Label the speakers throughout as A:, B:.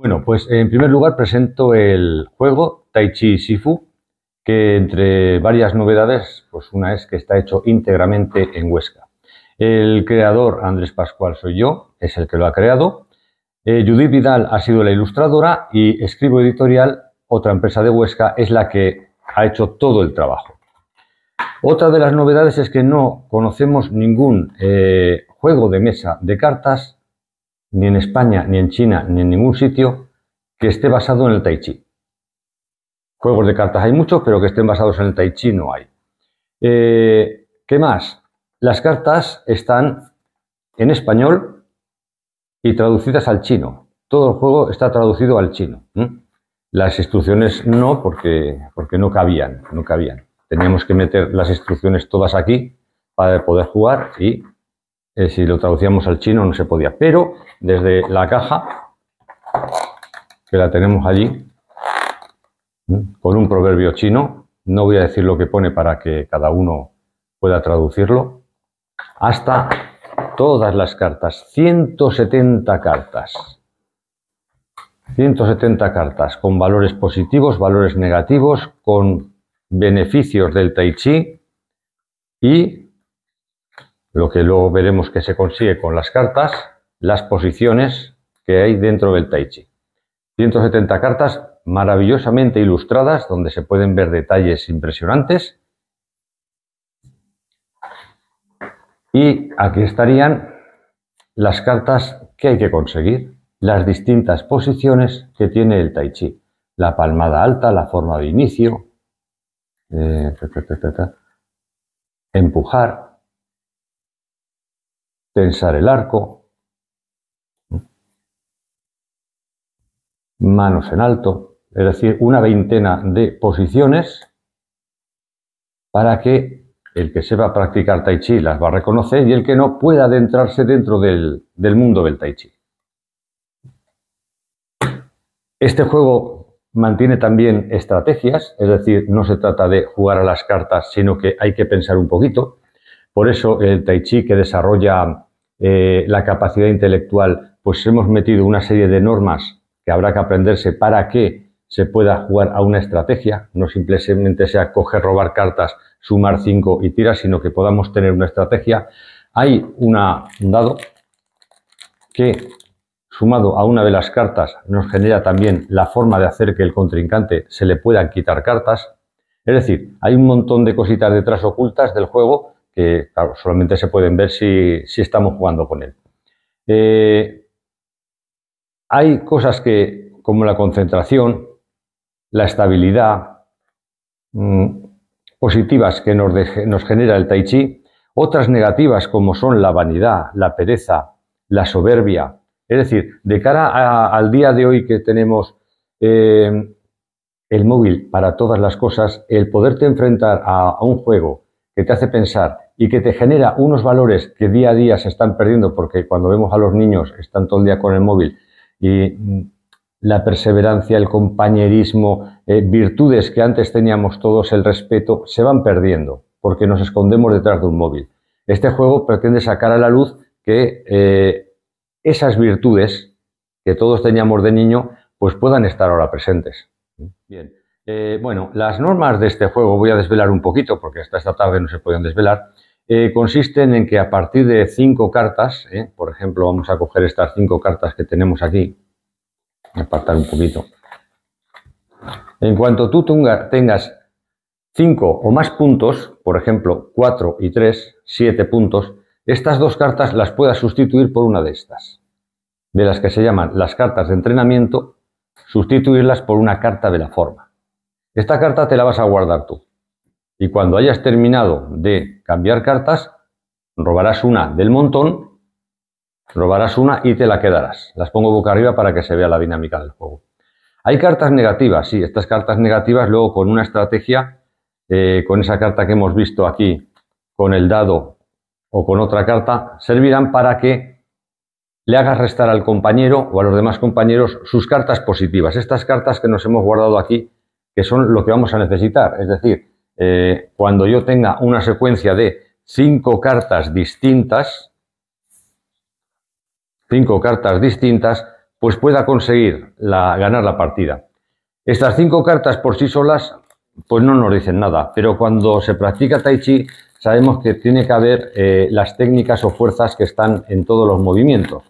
A: Bueno, pues en primer lugar presento el juego Tai Chi Shifu, que entre varias novedades, pues una es que está hecho íntegramente en Huesca. El creador, Andrés Pascual, soy yo, es el que lo ha creado. Eh, Judith Vidal ha sido la ilustradora y Escribo Editorial, otra empresa de Huesca, es la que ha hecho todo el trabajo. Otra de las novedades es que no conocemos ningún eh, juego de mesa de cartas ni en España, ni en China, ni en ningún sitio que esté basado en el tai chi. Juegos de cartas hay muchos, pero que estén basados en el tai chi no hay. Eh, ¿Qué más? Las cartas están en español y traducidas al chino. Todo el juego está traducido al chino. Las instrucciones no, porque, porque no cabían, no cabían. Teníamos que meter las instrucciones todas aquí para poder jugar y eh, si lo traducíamos al chino no se podía, pero desde la caja, que la tenemos allí, con un proverbio chino, no voy a decir lo que pone para que cada uno pueda traducirlo, hasta todas las cartas, 170 cartas. 170 cartas con valores positivos, valores negativos, con beneficios del tai chi y lo que luego veremos que se consigue con las cartas, las posiciones que hay dentro del Tai Chi. 170 cartas maravillosamente ilustradas, donde se pueden ver detalles impresionantes. Y aquí estarían las cartas que hay que conseguir, las distintas posiciones que tiene el tai chi. La palmada alta, la forma de inicio, eh, empujar, tensar el arco, manos en alto, es decir, una veintena de posiciones para que el que se va a practicar tai chi las va a reconocer y el que no pueda adentrarse dentro del, del mundo del tai chi. Este juego mantiene también estrategias, es decir, no se trata de jugar a las cartas, sino que hay que pensar un poquito. Por eso el tai chi que desarrolla eh, la capacidad intelectual, pues hemos metido una serie de normas que habrá que aprenderse para que se pueda jugar a una estrategia, no simplemente sea coger, robar cartas, sumar cinco y tirar, sino que podamos tener una estrategia. Hay un dado que sumado a una de las cartas nos genera también la forma de hacer que el contrincante se le puedan quitar cartas. Es decir, hay un montón de cositas detrás ocultas del juego que solamente se pueden ver si, estamos jugando con él. Eh, hay cosas que, como la concentración, la estabilidad, mm, positivas que nos, genera el tai chi, otras negativas como son la vanidad, la pereza, la soberbia. Es decir, de cara al día de hoy que tenemos eh, el móvil para todas las cosas, el poderte enfrentar a un juego te hace pensar y que te genera unos valores que día a día se están perdiendo porque cuando vemos a los niños están todo el día con el móvil y mm, la perseverancia, el compañerismo, eh, virtudes que antes teníamos todos, el respeto, se van perdiendo porque nos escondemos detrás de un móvil. Este juego pretende sacar a la luz que eh, esas virtudes que todos teníamos de niño pues puedan estar ahora presentes. Bien. Eh, bueno, las normas de este juego voy a desvelar un poquito porque hasta esta tarde no se pueden desvelar. Eh, consisten en que a partir de cinco cartas, eh, por ejemplo, vamos a coger estas cinco cartas que tenemos aquí, apartar un poquito. En cuanto tú tengas cinco o más puntos, por ejemplo, cuatro y tres, siete puntos, estas dos cartas las puedas sustituir por una de estas, de las que se llaman las cartas de entrenamiento, sustituirlas por una carta de la forma. Esta carta te la vas a guardar tú. Y cuando hayas terminado de cambiar cartas, robarás una del montón, robarás una y te la quedarás. Las pongo boca arriba para que se vea la dinámica del juego. Hay cartas negativas, sí, estas cartas negativas luego con una estrategia, eh, con esa carta que hemos visto aquí, con el dado o con otra carta, servirán para que le hagas restar al compañero o a los demás compañeros sus cartas positivas. Estas cartas que nos hemos guardado aquí que son lo que vamos a necesitar. Es decir, eh, cuando yo tenga una secuencia de cinco cartas distintas, cinco cartas distintas, pues pueda conseguir la, ganar la partida. Estas cinco cartas por sí solas, pues no nos dicen nada, pero cuando se practica Tai Chi sabemos que tiene que haber eh, las técnicas o fuerzas que están en todos los movimientos.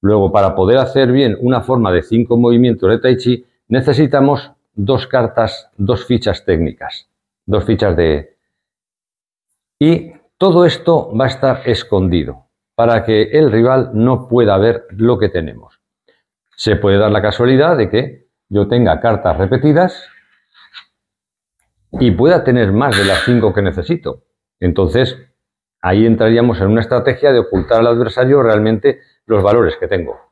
A: Luego, para poder hacer bien una forma de cinco movimientos de Tai Chi, necesitamos dos cartas, dos fichas técnicas, dos fichas de... E. Y todo esto va a estar escondido para que el rival no pueda ver lo que tenemos. Se puede dar la casualidad de que yo tenga cartas repetidas y pueda tener más de las cinco que necesito. Entonces, ahí entraríamos en una estrategia de ocultar al adversario realmente los valores que tengo.